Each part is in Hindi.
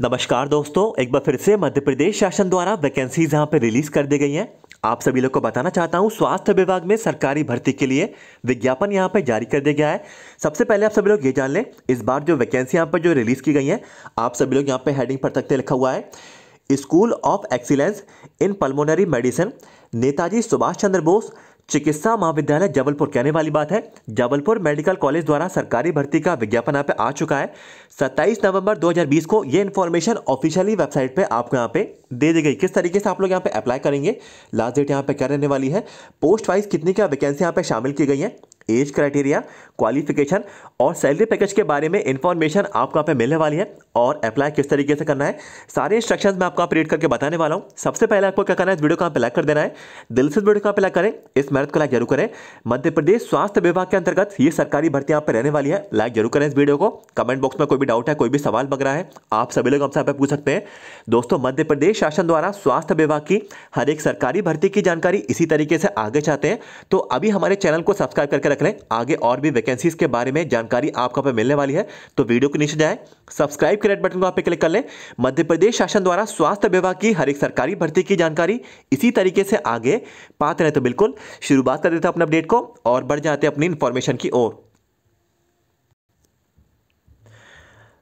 नमस्कार दोस्तों एक बार फिर से मध्य प्रदेश शासन द्वारा वैकेंसीज यहाँ पे रिलीज कर दी गई हैं आप सभी लोग को बताना चाहता हूँ स्वास्थ्य विभाग में सरकारी भर्ती के लिए विज्ञापन यहाँ पर जारी कर दिया गया है सबसे पहले आप सभी लोग ये जान लें इस बार जो वैकेंसी यहाँ पर जो रिलीज़ की गई है आप सभी लोग यहाँ पर हेडिंग पर तख्ते लिखा हुआ है school of excellence in pulmonary medicine Netaji Subhash Chandra Bose चिकित्सा महाविद्यालय जबलपुर कहने वाली बात है जबलपुर मेडिकल कॉलेज द्वारा सरकारी भर्ती का विज्ञापन यहाँ पे आ चुका है 27 नवंबर 2020 को ये इन्फॉर्मेशन ऑफिशियली वेबसाइट पे आपको यहाँ पे दे दी गई किस तरीके से आप लोग यहाँ पे अप्लाई करेंगे लास्ट डेट यहाँ पे क्या रहने वाली है पोस्ट वाइज कितनी क्या वैकेंसी यहाँ पे शामिल की गई है एज क्राइटेरिया क्वालिफिकेशन और सैलरी पैकेज के बारे में इन्फॉर्मेशन आपको यहाँ पे मिलने वाली है और अप्लाई किस तरीके से करना है सारे इंस्ट्रक्शन मैं आपको अपडेट करके बताने वाला हूँ सबसे पहले आपको क्या करना है इस वीडियो को आप लाइक कर देना है दिल से वीडियो को आप लाइक करें इस मेहनत को लाइक जरूर करें मध्य प्रदेश स्वास्थ्य विभाग के अंतर्गत ये सरकारी भर्ती यहाँ पर रहने वाली है लाइक जरूर करें इस वीडियो को कमेंट बॉक्स में कोई भी डाउट है कोई भी सवाल बग रहा है आप सभी लोग हमसे यहाँ पर पूछ सकते हैं दोस्तों मध्य प्रदेश शासन द्वारा स्वास्थ्य विभाग की हर एक सरकारी भर्ती की जानकारी इसी तरीके से आगे चाहते हैं तो अभी हमारे चैनल को सब्सक्राइब करके रख लें आगे और भी वैकेंसीज के बारे में जानकारी आपको पर मिलने वाली है तो वीडियो के नीचे जाएं सब्सक्राइब के रेड बटन को आप पे क्लिक कर लें मध्य प्रदेश शासन द्वारा स्वास्थ्य विभाग की हर एक सरकारी भर्ती की जानकारी इसी तरीके से आगे पाते रहे तो बिल्कुल शुरुआत कर देते हैं अपने अपडेट को और बढ़ जाते हैं अपनी इन्फॉर्मेशन की ओर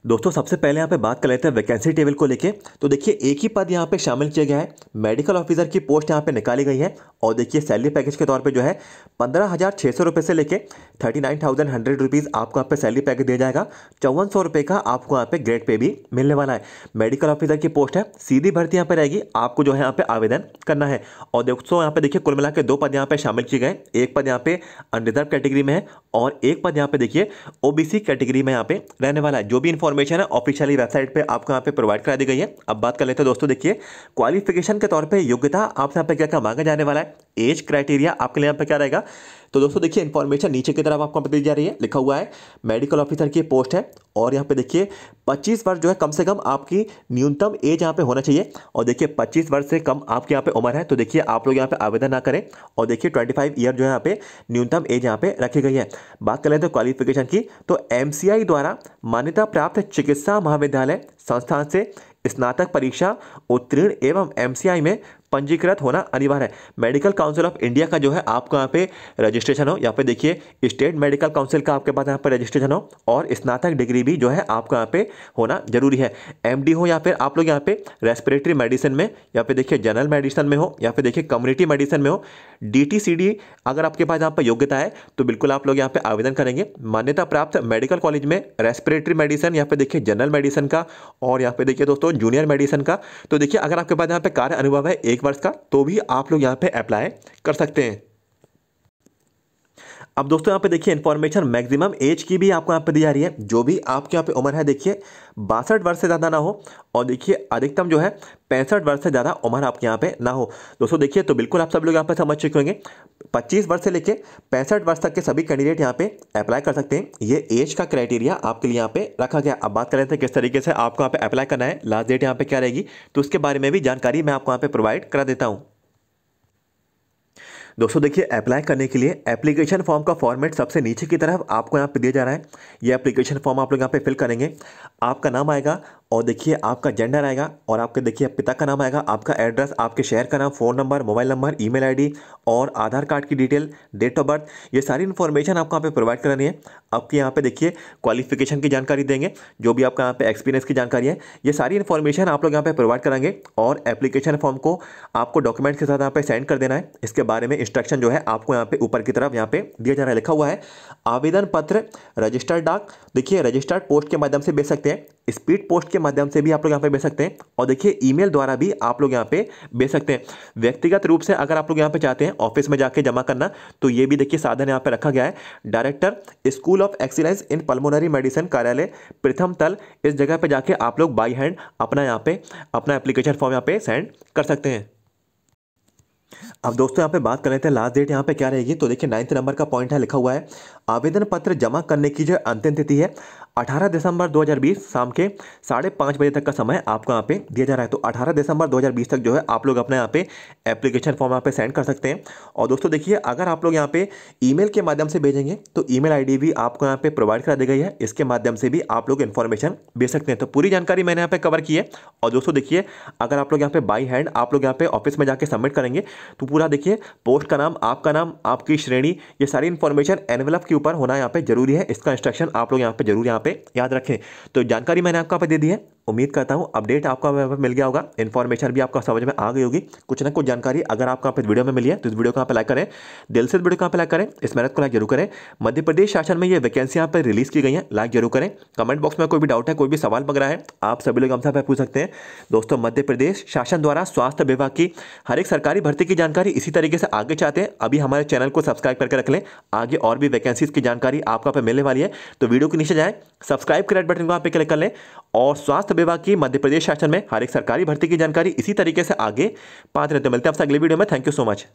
दोस्तों सबसे पहले यहाँ पे बात कर लेते हैं वैकेंसी टेबल को लेके तो देखिए एक ही पद यहाँ पे शामिल किया गया है मेडिकल ऑफिसर की पोस्ट यहाँ पे निकाली गई है और देखिए सैलरी पैकेज के तौर पे जो है पंद्रह हज़ार छः सौ रुपये से लेके thirty nine thousand hundred rupees आपको यहाँ पे सैलरी पैकेज दिया जाएगा चौवन सौ रुपये का आपको यहाँ पे ग्रेड पे भी मिलने वाला है मेडिकल ऑफिसर की पोस्ट है सीधी भर्ती यहाँ पे रहेगी आपको जो है यहाँ पे आवेदन करना है और दोस्तों यहाँ पे देखिए कुल मिला के दो पद यहाँ पे शामिल किए गए एक पद यहाँ पे अनरिजर्व कैटेगरी में है और एक पद यहाँ पे देखिए ओबीसी कैटेगरी में यहाँ पे रहने वाला है जो भी इन्फॉर्मेशन है ऑफिशियली वेबसाइट पे आपको यहाँ पे प्रोवाइड करा दी गई है अब बात कर लेते हैं दोस्तों देखिए क्वालिफिकेशन के तौर पे योग्यता आपसे यहाँ पे क्या क्या मांगा जाने वाला है एज क्राइटेरिया आपके लिए यहाँ पे क्या रहेगा तो दोस्तों देखिए इन्फॉर्मेशन नीचे की तरफ आपको दी जा रही है लिखा हुआ है मेडिकल ऑफिसर की पोस्ट है और यहाँ पे देखिए 25 वर्ष जो है कम से कम आपकी न्यूनतम एज यहाँ पे होना चाहिए और देखिए 25 वर्ष से कम आपके यहाँ पे उम्र है तो देखिए आप लोग यहाँ पे आवेदन ना करें और देखिए 25 ईयर जो है यहाँ पे न्यूनतम एज यहाँ पे रखी गई है बात कर लें तो क्वालिफिकेशन की तो एम द्वारा मान्यता प्राप्त चिकित्सा महाविद्यालय संस्थान से स्नातक परीक्षा उत्तीर्ण एवं एम में पंजीकृत होना अनिवार्य है मेडिकल काउंसिल ऑफ इंडिया का जो है आपको यहाँ पे रजिस्ट्रेशन हो यहाँ पे देखिए स्टेट मेडिकल काउंसिल का आपके पास यहाँ पे रजिस्ट्रेशन हो और स्नातक डिग्री भी जो है आपको यहाँ पे होना जरूरी है एम हो या फिर आप लोग यहाँ पे रेस्पिरेटरी मेडिसिन में या फिर देखिए जनरल मेडिसिन में हो या फिर देखिए कम्युनिटी मेडिसिन में हो डी अगर आपके पास यहाँ पर योग्यता है तो बिल्कुल आप लोग यहाँ पर आवेदन करेंगे मान्यता प्राप्त मेडिकल कॉलेज में रेस्पिरेटरी मेडिसिन यहाँ पे देखिए जनरल मेडिसिन का और यहाँ पे देखिए दोस्तों जूनियर मेडिसिन का तो देखिए अगर आपके पास यहाँ पे कार्य अनुभव है एक वर्ष का तो भी आप लोग यहाँ पे अप्लाई कर सकते हैं अब दोस्तों यहाँ पे देखिए इन्फॉर्मेशन मैक्सिमम एज की भी आपको यहाँ पे दी जा रही है जो भी आपके यहाँ पे उम्र है देखिए बासठ वर्ष से ज़्यादा ना हो और देखिए अधिकतम जो है पैंसठ वर्ष से ज़्यादा उम्र आपके यहाँ पे ना हो दोस्तों देखिए तो बिल्कुल आप सब लोग यहाँ पे समझ चुके होंगे पच्चीस वर्ष से लेके पैंसठ वर्ष तक के सभी कैंडिडेट यहाँ पे अप्लाई कर सकते हैं ये एज का क्राइटेरिया आपके लिए यहाँ पे रखा गया अब बात कर तो किस तरीके से आपको यहाँ पे अप्लाई करना है लास्ट डेट यहाँ पे क्या रहेगी तो उसके बारे में भी जानकारी मैं आपको यहाँ पे प्रोवाइड करा देता हूँ दोस्तों देखिए अप्लाई करने के लिए एप्लीकेशन फॉर्म का फॉर्मेट सबसे नीचे की तरफ आपको यहाँ पे दिया जा रहा है ये एप्लीकेशन फॉर्म आप लोग यहाँ पे फिल करेंगे आपका नाम आएगा और देखिए आपका जेंडर आएगा और आपके देखिए पिता का नाम आएगा आपका एड्रेस आपके शहर का नाम phone number mobile number email ID और आधार कार्ड की डिटेल डेट ऑफ बर्थ ये सारी इन्फॉर्मेशन आपको यहाँ पे प्रोवाइड करानी है आपके यहाँ पे देखिए क्वालिफिकेशन की जानकारी देंगे जो भी आपका यहाँ पे एक्सपीरियंस की जानकारी है ये सारी इन्फॉर्मेशन आप लोग यहाँ पर प्रोवाइड करेंगे और एप्लीकेशन फॉर्म को आपको डॉक्यूमेंट्स के साथ यहाँ पर सेंड कर देना है इसके बारे में इंस्ट्रक्शन जो है आपको यहाँ पे ऊपर की तरफ यहाँ पे दिया जा रहा है लिखा हुआ है आवेदन पत्र रजिस्टर्ड डाक देखिए रजिस्टर्ड पोस्ट के माध्यम से भेज सकते हैं स्पीड पोस्ट के माध्यम से भी आप लोग यहाँ पे भेज सकते हैं और देखिए ईमेल द्वारा भी आप लोग यहाँ पे भेज सकते हैं व्यक्तिगत रूप से अगर आप लोग यहाँ पे चाहते हैं ऑफिस में जाके जमा करना तो ये भी देखिए साधन यहाँ पे रखा गया है director school of excellence in pulmonary medicine कार्यालय प्रथम तल इस जगह पर जाके आप लोग बाई हैंड अपना यहाँ पे अपना एप्लीकेशन फॉर्म यहाँ पे सेंड कर सकते हैं अब दोस्तों यहाँ पे बात कर रहे थे लास्ट डेट यहाँ पे क्या रहेगी तो देखिए नाइन्थ नंबर का पॉइंट है लिखा हुआ है आवेदन पत्र जमा करने की जो अंतिम तिथि है 18 दिसंबर 2020 शाम के साढ़े पाँच बजे तक का समय आपको यहाँ पे दिया जा रहा है तो 18 दिसंबर 2020 तक जो है आप लोग अपने यहाँ पे एप्लीकेशन फॉर्म यहाँ पे सेंड कर सकते हैं और दोस्तों देखिए अगर आप लोग यहाँ पे ईमेल के माध्यम से भेजेंगे तो ईमेल आईडी भी आपको यहाँ पे प्रोवाइड करा दी गई है इसके माध्यम से भी आप लोग इन्फॉर्मेशन भेज सकते हैं तो पूरी जानकारी मैंने यहाँ पर कवर की है और दोस्तों देखिए अगर आप लोग यहाँ पे बाई हैंड आप लोग यहाँ पे ऑफिस में जाकर सबमिट करेंगे तो पूरा देखिए पोस्ट का नाम आपका नाम आपकी श्रेणी ये सारी इन्फॉर्मेशन एनवेलप के ऊपर होना यहाँ पर जरूरी है इसका इंस्ट्रक्शन आप लोग यहाँ पर जरूर यहाँ पे याद रखें तो जानकारी मैंने आपको यहाँ दे दी है उम्मीद करता हूँ अपडेट आपको मिल गया होगा इन्फॉर्मेशन भी आपका समझ में आ गई होगी कुछ ना कुछ जानकारी अगर आपको आप इस वीडियो में मिली है तो इस वीडियो को आप पर लाइक करें दिल से वीडियो को आप लाइक करें इस मेहनत को लाइक जरूर करें मध्य प्रदेश शासन में ये वैकेंसी यहाँ पर रिलीज़ की गई है लाइक जरूर करें कमेंट बॉक्स में कोई भी डाउट है कोई भी सवाल रहा है आप सभी लोग हमसे पूछ सकते हैं दोस्तों मध्य प्रदेश शासन द्वारा स्वास्थ्य विभाग की हर एक सरकारी भर्ती की जानकारी इसी तरीके से आगे चाहते हैं अभी हमारे चैनल को सब्सक्राइब करके रख लें आगे और भी वैकेंसीज की जानकारी आपको यहाँ पर मिलने वाली है तो वीडियो के नीचे जाएँ सब्सक्राइब करेट बटन को आप पर क्लिक कर लें और स्वास्थ्य विभाग की मध्य प्रदेश शासन में हर एक सरकारी भर्ती की जानकारी इसी तरीके से आगे पांच रहते मिलते हैं आपसे अगले वीडियो में थैंक यू सो मच